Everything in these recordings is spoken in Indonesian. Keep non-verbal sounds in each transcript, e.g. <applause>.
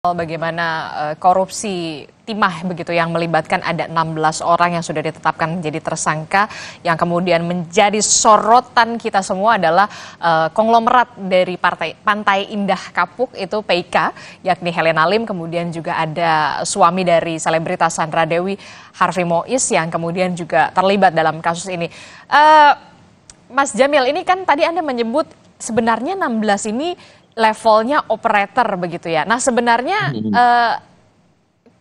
Bagaimana eh, korupsi timah begitu yang melibatkan ada 16 orang yang sudah ditetapkan menjadi tersangka yang kemudian menjadi sorotan kita semua adalah uh, konglomerat dari partai Pantai Indah Kapuk itu PK yakni Helena Lim kemudian juga ada suami dari selebritas Sandra Dewi Harvey Mois yang kemudian juga terlibat dalam kasus ini. Uh, Mas Jamil ini kan tadi Anda menyebut sebenarnya 16 ini levelnya operator begitu ya. Nah sebenarnya hmm. uh,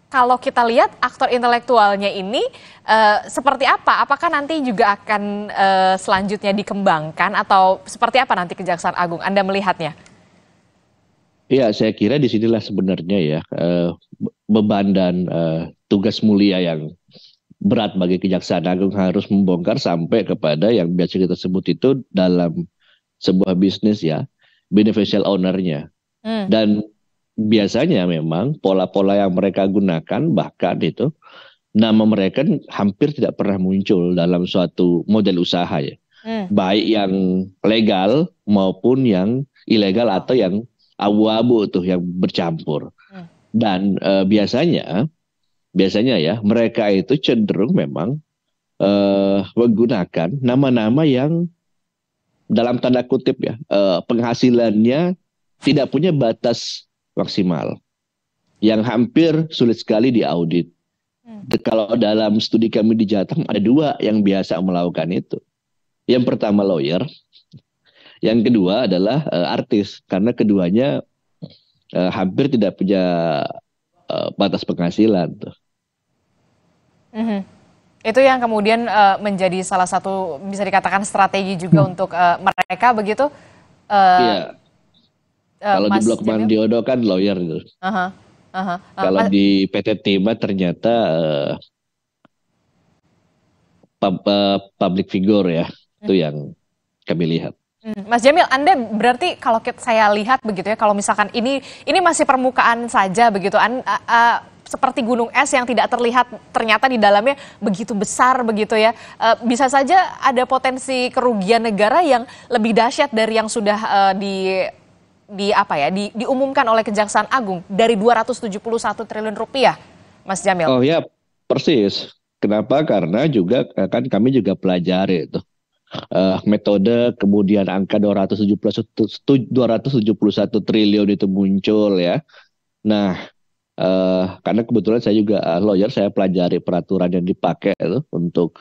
kalau kita lihat aktor intelektualnya ini uh, seperti apa? Apakah nanti juga akan uh, selanjutnya dikembangkan atau seperti apa nanti Kejaksaan Agung? Anda melihatnya? Ya, saya kira disinilah sebenarnya ya uh, beban dan uh, tugas mulia yang berat bagi Kejaksaan Agung harus membongkar sampai kepada yang biasa kita sebut itu dalam sebuah bisnis ya beneficial ownernya. Hmm. Dan biasanya memang pola-pola yang mereka gunakan bahkan itu nama mereka hampir tidak pernah muncul dalam suatu model usaha ya. Hmm. Baik yang legal maupun yang ilegal atau yang abu-abu tuh yang bercampur. Hmm. Dan e, biasanya biasanya ya mereka itu cenderung memang e, menggunakan nama-nama yang dalam tanda kutip ya eh, penghasilannya tidak punya batas maksimal yang hampir sulit sekali diaudit. Hmm. Kalau dalam studi kami di Jateng ada dua yang biasa melakukan itu. Yang pertama lawyer, yang kedua adalah eh, artis karena keduanya eh, hampir tidak punya batas penghasilan tuh. Hmm. Itu yang kemudian uh, menjadi salah satu bisa dikatakan strategi juga hmm. untuk uh, mereka begitu. Uh, iya. Uh, Kalau di Blok Mandiodo kan lawyer itu. Uh -huh. Uh -huh. Kalau di PT Timah ternyata uh, pub, uh, public figure ya, hmm. itu yang kami lihat. Hmm. Mas Jamil, Anda berarti kalau saya lihat begitu ya, kalau misalkan ini ini masih permukaan saja begitu, an, seperti gunung es yang tidak terlihat ternyata di dalamnya begitu besar begitu ya. E, bisa saja ada potensi kerugian negara yang lebih dahsyat dari yang sudah e, di di apa ya di, diumumkan oleh Kejaksaan Agung dari 271 triliun rupiah, Mas Jamil. Oh ya, persis. Kenapa? Karena juga eh, kan kami juga pelajari itu uh, metode kemudian angka 271, 271 triliun itu muncul ya. Nah, uh, karena kebetulan saya juga uh, lawyer, saya pelajari peraturan yang dipakai itu untuk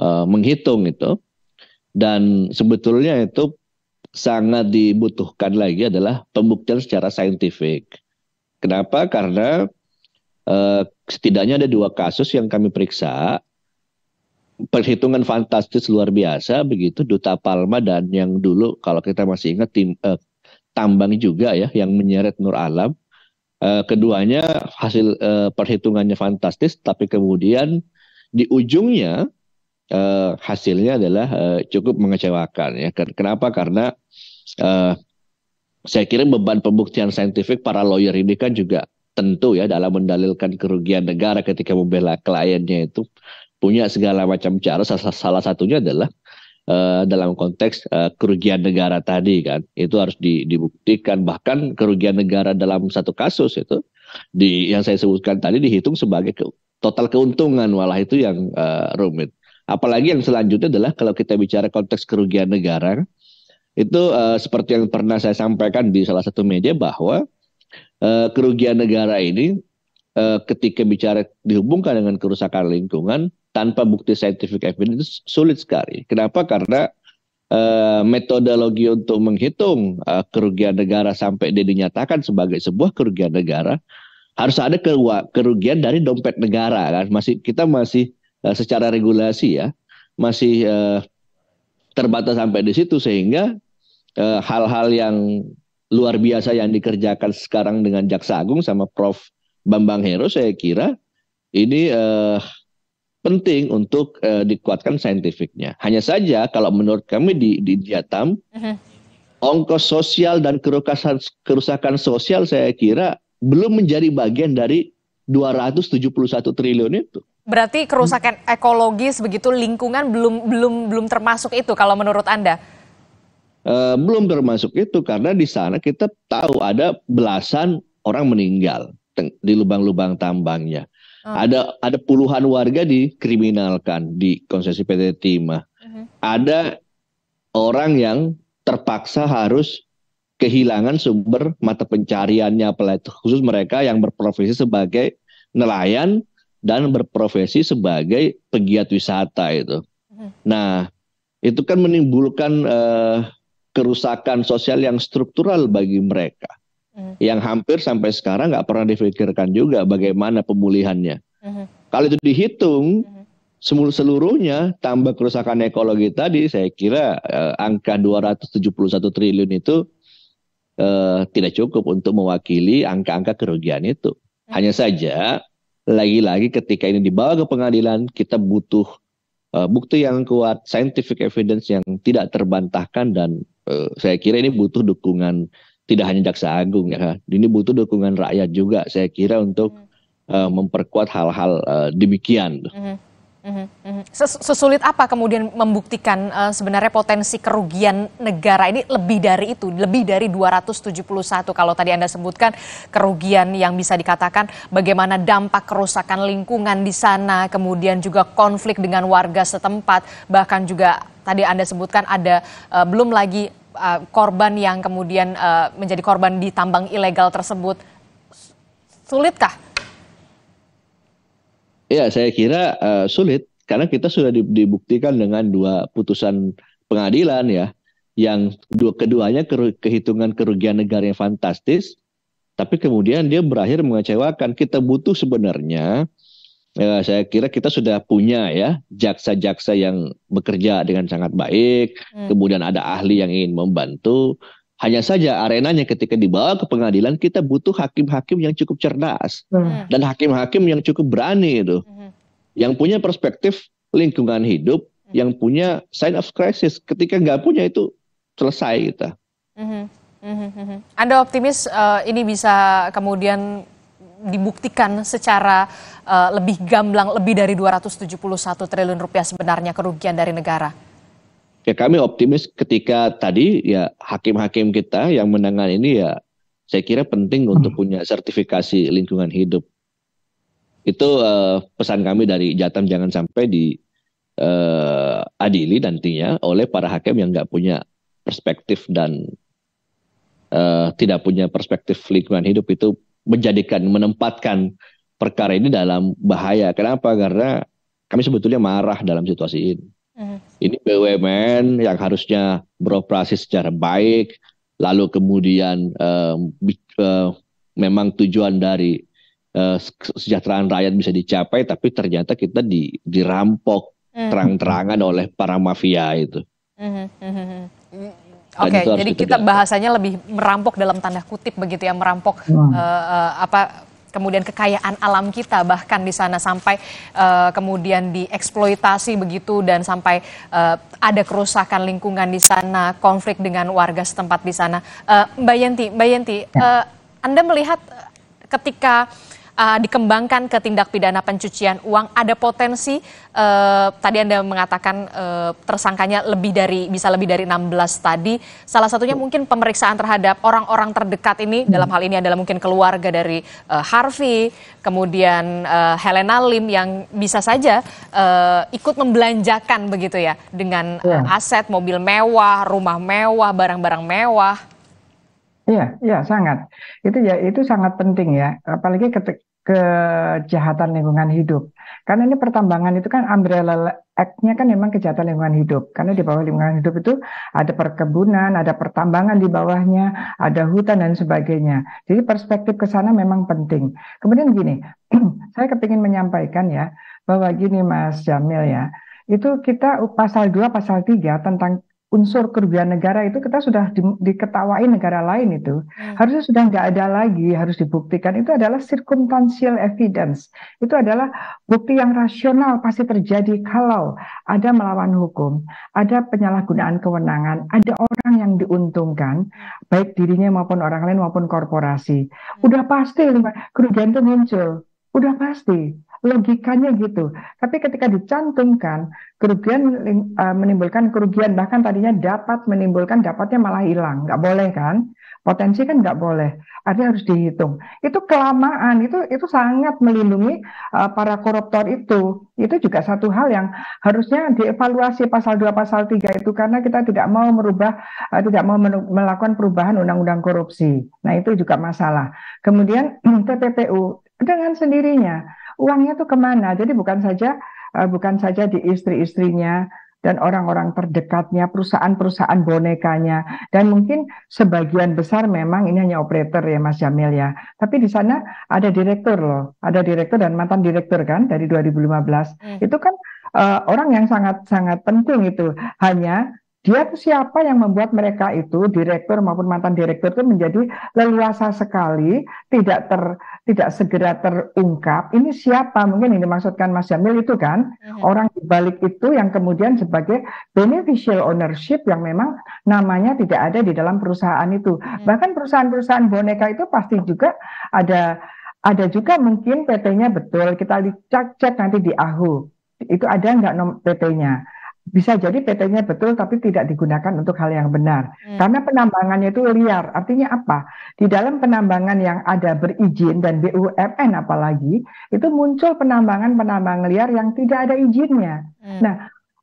uh, menghitung itu. Dan sebetulnya itu sangat dibutuhkan lagi adalah pembuktian secara saintifik. Kenapa? Karena uh, setidaknya ada dua kasus yang kami periksa perhitungan fantastis luar biasa begitu Duta Palma dan yang dulu kalau kita masih ingat tim eh, tambang juga ya yang menyeret Nur Alam Eh, keduanya hasil eh, perhitungannya fantastis, tapi kemudian di ujungnya eh, hasilnya adalah cukup mengecewakan. Ya, kenapa? Karena saya kira beban pembuktian saintifik para lawyer ini kan juga tentu ya dalam mendalilkan kerugian negara ketika membela kliennya itu punya segala macam cara. Salah satunya adalah Eh, dalam konteks uh, kerugian negara tadi kan itu harus di, dibuktikan bahkan kerugian negara dalam satu kasus itu di yang saya sebutkan tadi dihitung sebagai ke, total keuntungan walah itu yang uh, rumit apalagi yang selanjutnya adalah kalau kita bicara konteks kerugian negara itu uh, seperti yang pernah saya sampaikan di salah satu media bahwa uh, kerugian negara ini uh, ketika bicara dihubungkan dengan kerusakan lingkungan tanpa bukti scientific evidence itu sulit sekali. Kenapa? Karena uh, metodologi untuk menghitung uh, kerugian negara sampai dia dinyatakan sebagai sebuah kerugian negara harus ada kerugian dari dompet negara kan. Masih kita masih uh, secara regulasi ya masih terbatas sampai di situ sehingga hal-hal yang luar biasa yang dikerjakan sekarang dengan Jaksa Agung sama Prof Bambang Hero saya kira ini uh, penting untuk uh, dikuatkan saintifiknya. Hanya saja kalau menurut kami di di Jatam uh-huh. ongkos sosial dan kerusakan kerusakan sosial saya kira belum menjadi bagian dari 271 triliun itu. Berarti kerusakan hmm. ekologis begitu lingkungan belum belum belum termasuk itu kalau menurut Anda? Uh, belum termasuk itu karena di sana kita tahu ada belasan orang meninggal di lubang-lubang tambangnya. Oh. Ada ada puluhan warga dikriminalkan di konsesi PT Timah. Uh Ada orang yang terpaksa harus kehilangan sumber mata pencariannya apalagi khusus mereka yang berprofesi sebagai nelayan dan berprofesi sebagai pegiat wisata itu. Uh Nah, itu kan menimbulkan uh, kerusakan sosial yang struktural bagi mereka. Hmm. yang hampir sampai sekarang nggak pernah difikirkan juga bagaimana pemulihannya. Hmm. Kalau itu dihitung hmm. seluruhnya tambah kerusakan ekologi tadi, saya kira eh, angka 271 triliun itu eh, tidak cukup untuk mewakili angka-angka kerugian itu. Hmm. Hanya saja lagi-lagi ketika ini dibawa ke pengadilan kita butuh uh, bukti yang kuat, scientific evidence yang tidak terbantahkan dan uh, saya kira ini butuh dukungan tidak hanya jaksa agung ya ini butuh dukungan rakyat juga saya kira untuk uh, memperkuat hal-hal uh, demikian. Mm -hmm. Mhm, mhm. Sesulit apa kemudian membuktikan uh, sebenarnya potensi kerugian negara ini lebih dari itu, lebih dari 271 kalau tadi Anda sebutkan kerugian yang bisa dikatakan bagaimana dampak kerusakan lingkungan di sana, kemudian juga konflik dengan warga setempat, bahkan juga tadi Anda sebutkan ada uh, belum lagi uh, korban yang kemudian uh, menjadi korban di tambang ilegal tersebut. Sulitkah Ya, saya kira uh, sulit karena kita sudah dibuktikan dengan dua putusan pengadilan ya, yang dua keduanya kehitungan kerugian negara yang fantastis, tapi kemudian dia berakhir mengecewakan. Kita butuh sebenarnya, ya, saya kira kita sudah punya ya jaksa-jaksa yang bekerja dengan sangat baik, hmm. kemudian ada ahli yang ingin membantu, hanya saja arenanya ketika dibawa ke pengadilan kita butuh hakim-hakim yang cukup cerdas hmm. hmm. dan hakim-hakim yang cukup berani itu. Hmm. Yang punya perspektif lingkungan hidup, hmm. yang punya sign of crisis. Ketika nggak punya itu selesai kita. Hmm. Hmm. hmm. Anda optimis uh, ini bisa kemudian dibuktikan secara uh, lebih gamblang lebih dari 271 triliun rupiah sebenarnya kerugian dari negara? ya kami optimis ketika tadi ya hakim-hakim kita yang menangani ini ya saya kira penting hmm. untuk punya sertifikasi lingkungan hidup. Itu uh, pesan kami dari Jatam jangan sampai di uh, adili nantinya oleh para hakim yang nggak punya perspektif dan uh, tidak punya perspektif lingkungan hidup itu menjadikan menempatkan perkara ini dalam bahaya. Kenapa? Karena kami sebetulnya marah dalam situasi ini Mm-hmm. Ini BUMN yang harusnya beroperasi secara baik, lalu kemudian uh, uh, memang tujuan dari uh, kesejahteraan rakyat bisa dicapai, tapi ternyata kita di, dirampok hmm. terang-terangan oleh para mafia itu. mm Hmm. Oke, okay, jadi kita, kita bahasanya lebih merampok dalam tanda kutip begitu ya, merampok hmm. uh, uh, apa kemudian kekayaan alam kita bahkan di sana sampai uh, kemudian dieksploitasi begitu dan sampai uh, ada kerusakan lingkungan di sana, konflik dengan warga setempat di sana. Uh, Mbak Yenti, Mbak Yenti, uh, Anda melihat ketika uh, uh, dikembangkan ke tindak pidana pencucian uang ada potensi uh, tadi Anda mengatakan uh, tersangkanya lebih dari bisa lebih dari 16 tadi salah satunya mungkin pemeriksaan terhadap orang-orang terdekat ini hmm. dalam hal ini adalah mungkin keluarga dari uh, Harvey kemudian uh, Helena Lim yang bisa saja uh, ikut membelanjakan begitu ya dengan iya. aset mobil mewah, rumah mewah, barang-barang mewah. Iya, iya sangat. Itu ya itu sangat penting ya. Apalagi ketik, kejahatan lingkungan hidup. Karena ini pertambangan itu kan umbrella act-nya kan memang kejahatan lingkungan hidup. Karena di bawah lingkungan hidup itu ada perkebunan, ada pertambangan di bawahnya, ada hutan dan sebagainya. Jadi perspektif ke sana memang penting. Kemudian gini, <clears throat> saya kepingin menyampaikan ya bahwa gini Mas Jamil ya, itu kita pasal 2 pasal 3 tentang unsur kerugian negara itu kita sudah di, diketawain negara lain itu hmm. harusnya sudah nggak ada lagi harus dibuktikan itu adalah circumstantial evidence itu adalah bukti yang rasional pasti terjadi kalau ada melawan hukum ada penyalahgunaan kewenangan ada orang yang diuntungkan baik dirinya maupun orang lain maupun korporasi hmm. udah pasti kerugian itu muncul udah pasti logikanya gitu. Tapi ketika dicantumkan, kerugian eh, menimbulkan kerugian bahkan tadinya dapat menimbulkan dapatnya malah hilang, nggak boleh kan? Potensi kan nggak boleh, artinya harus dihitung. Itu kelamaan, itu itu sangat melindungi eh, para koruptor itu. Itu juga satu hal yang harusnya dievaluasi pasal 2 pasal 3 itu karena kita tidak mau merubah eh, tidak mau melakukan perubahan undang-undang korupsi. Nah, itu juga masalah. Kemudian TPPU <clears throat> dengan sendirinya Uangnya tuh kemana. Jadi bukan saja eh, bukan saja di istri-istrinya dan orang-orang terdekatnya, perusahaan-perusahaan bonekanya, dan mungkin sebagian besar memang ini hanya operator ya Mas Jamil ya. Tapi di sana ada direktur loh, ada direktur dan mantan direktur kan dari 2015. Hmm. Itu kan uh, orang yang sangat-sangat penting itu. Hanya dia siapa yang membuat mereka itu direktur maupun mantan direktur itu menjadi leluasa sekali tidak ter tidak segera terungkap ini siapa mungkin ini maksudkan Mas Jamil itu kan hmm. orang balik itu yang kemudian sebagai beneficial ownership yang memang namanya tidak ada di dalam perusahaan itu hmm. bahkan perusahaan-perusahaan boneka itu pasti juga ada ada juga mungkin PT-nya betul kita cek cek nanti di AHU itu ada nggak PT-nya bisa jadi PT-nya betul tapi tidak digunakan untuk hal yang benar. Hmm. Karena penambangannya itu liar. Artinya apa? Di dalam penambangan yang ada berizin dan BUMN apalagi, itu muncul penambangan-penambang liar yang tidak ada izinnya. Hmm. Nah,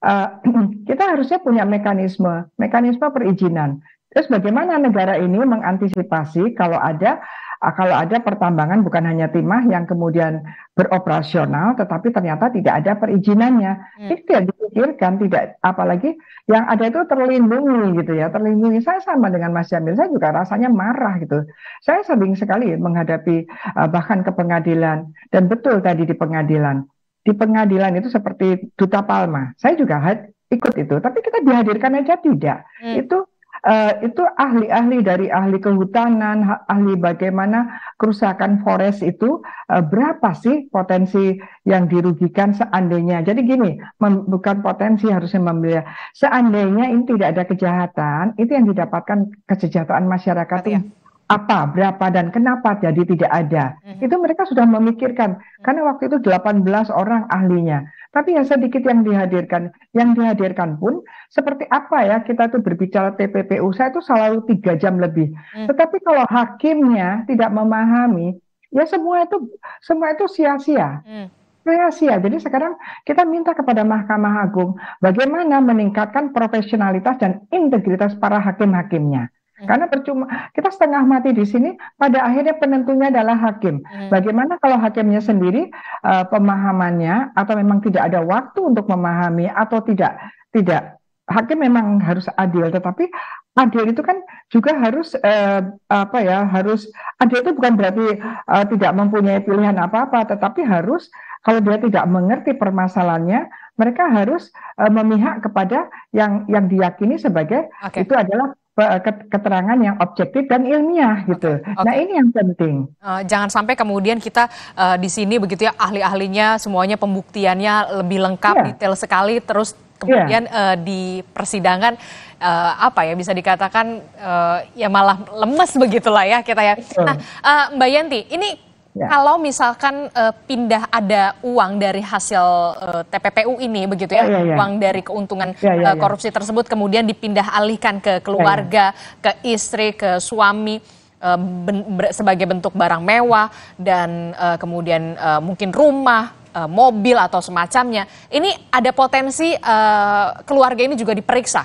uh, <clears throat> kita harusnya punya mekanisme, mekanisme perizinan. Terus bagaimana negara ini mengantisipasi kalau ada Ah, kalau ada pertambangan bukan hanya timah yang kemudian beroperasional, tetapi ternyata tidak ada perizinannya. Hmm. Itu tidak dipikirkan, tidak apalagi yang ada itu terlindungi gitu ya, terlindungi. Saya sama dengan Mas Jamil, saya juga rasanya marah gitu. Saya sering sekali menghadapi uh, bahkan ke pengadilan dan betul tadi di pengadilan. Di pengadilan itu seperti duta palma. Saya juga ikut itu, tapi kita dihadirkan aja tidak. Hmm. Itu uh, itu ahli-ahli dari ahli kehutanan, ahli bagaimana kerusakan forest itu uh, berapa sih potensi yang dirugikan seandainya. Jadi gini, bukan potensi harusnya membeli. Ya. Seandainya ini tidak ada kejahatan, itu yang didapatkan kesejahteraan masyarakat. Ya apa, berapa, dan kenapa jadi tidak ada. hmm Itu mereka sudah memikirkan, hmm. karena waktu itu 18 orang ahlinya. Tapi yang sedikit yang dihadirkan. Yang dihadirkan pun, seperti apa ya, kita tuh berbicara TPPU, saya itu selalu tiga jam lebih. hmm Tetapi kalau hakimnya tidak memahami, ya semua itu semua itu sia-sia. mm sia-sia. Jadi sekarang kita minta kepada Mahkamah Agung bagaimana meningkatkan profesionalitas dan integritas para hakim-hakimnya. Hmm. Karena percuma kita setengah mati di sini, pada akhirnya penentunya adalah hakim. Hmm. Bagaimana kalau hakimnya sendiri uh, pemahamannya atau memang tidak ada waktu untuk memahami atau tidak tidak hakim memang harus adil, tetapi adil itu kan juga harus uh, apa ya harus adil itu bukan berarti uh, tidak mempunyai pilihan apa-apa tetapi harus kalau dia tidak mengerti permasalahannya mereka harus uh, memihak kepada yang yang diyakini sebagai okay. itu adalah keterangan yang objektif dan ilmiah gitu. Okay, Nah ini yang penting. Eh, jangan sampai kemudian kita uh, di sini begitu ya ahli-ahlinya semuanya pembuktiannya lebih lengkap, yeah. detail sekali, terus kemudian yeah. Iya. uh, di persidangan uh, apa ya bisa dikatakan uh, ya malah lemes begitulah ya kita ya. Nah uh, Mbak Yanti ini Ya. Kalau misalkan e, pindah ada uang dari hasil e, eh, TPPU ini begitu ya, ya, ya, ya. uang dari keuntungan ya, ya, eh, ya. E, korupsi tersebut kemudian dipindah alihkan ke keluarga, ya, ya. ke istri, ke suami e, ben, ber, sebagai bentuk barang mewah dan e, kemudian e, mungkin rumah, e, mobil atau semacamnya. Ini ada potensi e, keluarga ini juga diperiksa.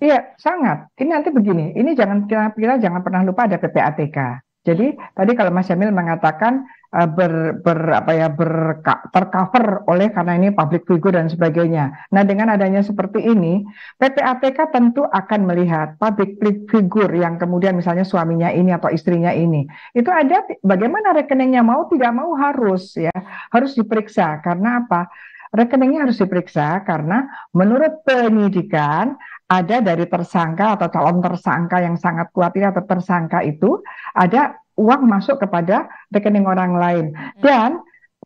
Iya, sangat. Ini nanti begini, ini jangan kira-kira jangan pernah lupa ada PPATK. Jadi tadi kalau Mas Jamil mengatakan uh, ber, ber apa ya ber, tercover oleh karena ini public figure dan sebagainya. Nah dengan adanya seperti ini, PPATK tentu akan melihat public figure yang kemudian misalnya suaminya ini atau istrinya ini, itu ada bagaimana rekeningnya mau tidak mau harus ya harus diperiksa karena apa? Rekeningnya harus diperiksa karena menurut penyidikan ada dari tersangka atau calon tersangka yang sangat khawatir atau tersangka itu ada uang masuk kepada rekening orang lain hmm. dan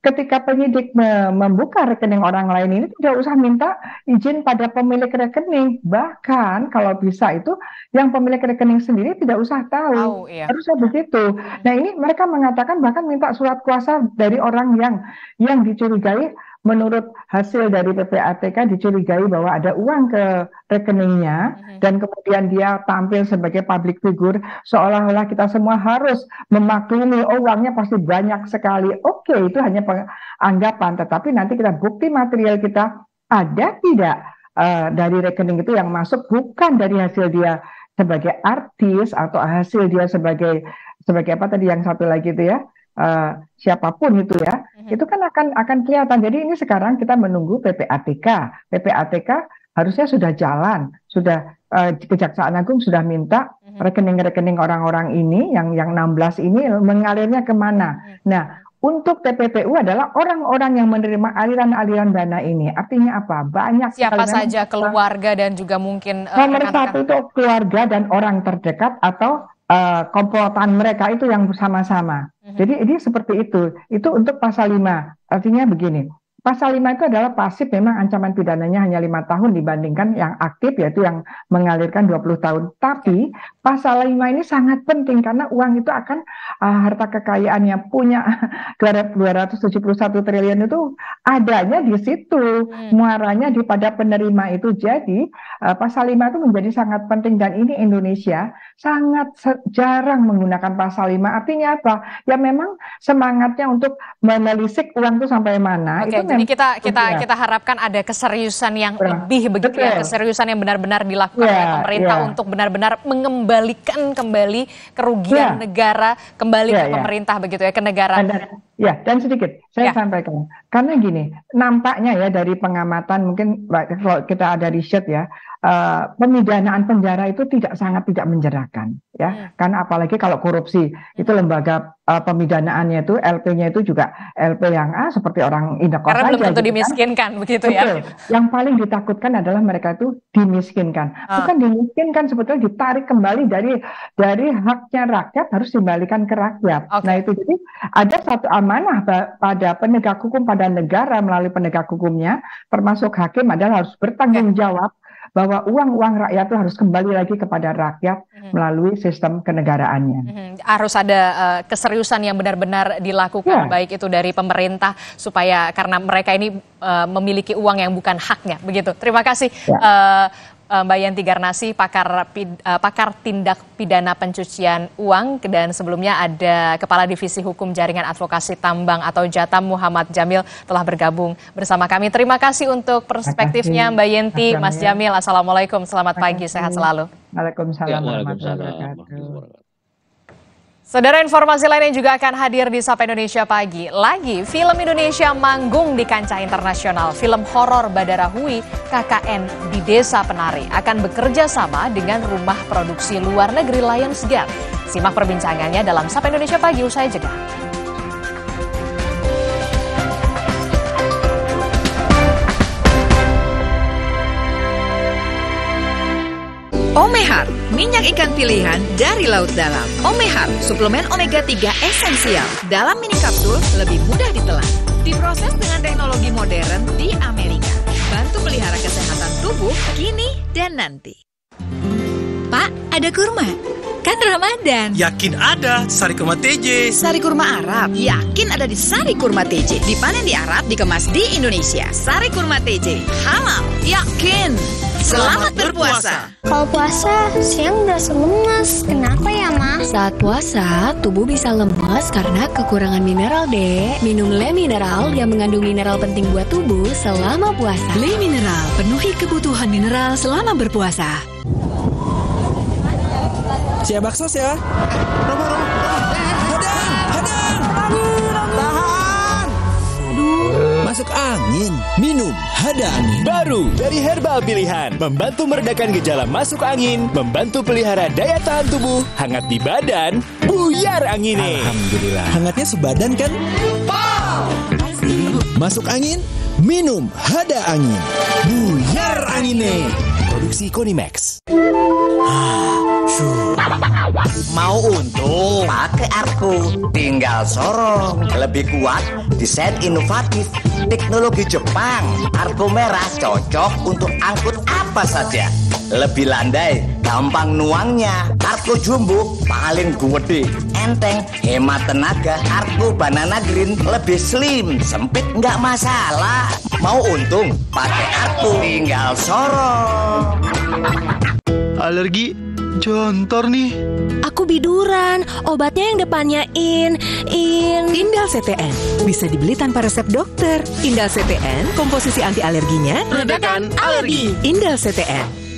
ketika penyidik membuka rekening orang lain ini tidak usah minta izin pada pemilik rekening bahkan kalau bisa itu yang pemilik rekening sendiri tidak usah tahu oh, iya. harusnya begitu nah ini mereka mengatakan bahkan minta surat kuasa dari orang yang yang dicurigai menurut hasil dari PPATK dicurigai bahwa ada uang ke rekeningnya mm-hmm. dan kemudian dia tampil sebagai public figure seolah-olah kita semua harus memaklumi oh, uangnya pasti banyak sekali. Oke, okay, itu hanya anggapan tetapi nanti kita bukti material kita ada tidak uh, dari rekening itu yang masuk bukan dari hasil dia sebagai artis atau hasil dia sebagai sebagai apa tadi yang satu lagi itu ya uh, siapapun itu ya, mm-hmm. itu kan akan akan kelihatan. Jadi ini sekarang kita menunggu PPATK. PPATK harusnya sudah jalan, sudah uh, Kejaksaan Agung sudah minta mm-hmm. rekening-rekening orang-orang ini yang yang 16 ini mengalirnya kemana. Mm-hmm. Nah, untuk TPPU adalah orang-orang yang menerima aliran-aliran dana ini. Artinya apa? Banyak siapa saja keluarga dan juga mungkin eh, nomor satu itu keluarga dan orang terdekat atau uh, komplotan mereka itu yang sama sama Mm -hmm. Jadi ini seperti itu. Itu untuk pasal 5. Artinya begini, Pasal 5 itu adalah pasif memang ancaman pidananya hanya lima tahun dibandingkan yang aktif yaitu yang mengalirkan 20 tahun. Tapi pasal 5 ini sangat penting karena uang itu akan uh, harta kekayaannya punya 271 <laughs> triliun itu adanya di situ, hmm. muaranya di pada penerima itu. Jadi uh, pasal 5 itu menjadi sangat penting dan ini Indonesia sangat jarang menggunakan pasal 5. Artinya apa? Ya memang semangatnya untuk menelisik uang itu sampai mana okay. itu jadi kita kita tentunya. kita harapkan ada keseriusan yang lebih begitu ya. Betul. ya, keseriusan yang benar-benar dilakukan ya, oleh pemerintah ya. untuk benar-benar mengembalikan kembali kerugian ya. negara kembali ya, ke ya. pemerintah begitu ya, ke negara. Ya, dan sedikit saya ya. sampaikan. Karena gini, nampaknya ya dari pengamatan mungkin kalau kita ada riset ya, Eh, pemidanaan penjara itu tidak sangat tidak menjerahkan ya hmm. Karena apalagi kalau korupsi itu hmm. lembaga uh, pemidanaannya itu LP-nya itu juga LP yang A seperti orang indekos Karena belum tentu gitu kan. dimiskinkan begitu ya. Yang paling ditakutkan adalah mereka itu dimiskinkan. Hmm. Bukan dimiskinkan sebetulnya ditarik kembali dari dari haknya rakyat harus dikembalikan ke rakyat. Okay. Nah itu jadi ada satu amanah pada penegak hukum pada negara melalui penegak hukumnya termasuk hakim adalah harus bertanggung jawab bahwa uang-uang rakyat itu harus kembali lagi kepada rakyat hmm. melalui sistem kenegaraannya. Hmm. Harus ada uh, keseriusan yang benar-benar dilakukan ya. baik itu dari pemerintah supaya karena mereka ini uh, memiliki uang yang bukan haknya begitu. Terima kasih ya. uh, Eh, Mbak Yanti Garnasi, pakar, eh, pakar tindak pidana pencucian uang, dan sebelumnya ada Kepala Divisi Hukum Jaringan Advokasi Tambang atau Jatam Muhammad Jamil telah bergabung bersama kami. Terima kasih untuk perspektifnya Mbak Yanti, Mas Jamil. Assalamualaikum, selamat pagi, sehat selalu. Waalaikumsalam. Ya, waalaikumsalam. Saudara informasi lain yang juga akan hadir di Sapa Indonesia Pagi. Lagi, film Indonesia manggung di kancah internasional. Film horor Badara Hui KKN di Desa Penari akan bekerja sama dengan rumah produksi luar negeri Lionsgate. Simak perbincangannya dalam Sapa Indonesia Pagi usai jeda. Omehar minyak ikan pilihan dari laut dalam. Omehar, suplemen omega 3 esensial. Dalam mini kapsul, lebih mudah ditelan. Diproses dengan teknologi modern di Amerika. Bantu pelihara kesehatan tubuh kini dan nanti. Pak, ada kurma. Kan Ramadan. Yakin ada Sari Kurma TJ. Sari Kurma Arab. Yakin ada di Sari Kurma TJ. Dipanen di Arab, dikemas di Indonesia. Sari Kurma TJ. Halal. Yakin. Selamat berpuasa. Kalau puasa, siang udah lemas, Kenapa ya, Ma? Saat puasa, tubuh bisa lemas karena kekurangan mineral, deh. Minum Le Mineral yang mengandung mineral penting buat tubuh selama puasa. Le Mineral, penuhi kebutuhan mineral selama berpuasa. Siap bakso ya. Roma, Roma. masuk angin. Minum Hada Angin. Baru dari herbal pilihan. Membantu meredakan gejala masuk angin. Membantu pelihara daya tahan tubuh. Hangat di badan. Buyar anginnya. Alhamdulillah. Hangatnya sebadan kan? Wow. Masuk angin. Minum Hada Angin. Buyar anginnya. Produksi Konimax. Mau untung, pakai aku. Tinggal sorong. Lebih kuat, desain inovatif. Teknologi Jepang. Argo merah cocok untuk angkut apa saja lebih landai, gampang nuangnya. Kartu jumbo, paling gede, enteng, hemat tenaga. Kartu banana green, lebih slim, sempit nggak masalah. Mau untung, pakai kartu. tinggal sorong. Alergi jontor nih. Aku biduran, obatnya yang depannya in, in. Indal CTN, bisa dibeli tanpa resep dokter. Indal CTN, komposisi anti alerginya, redakan alergi. Indal CTN.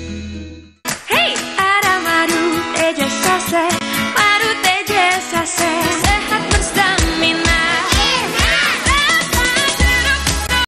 degeasase, maru degeasase.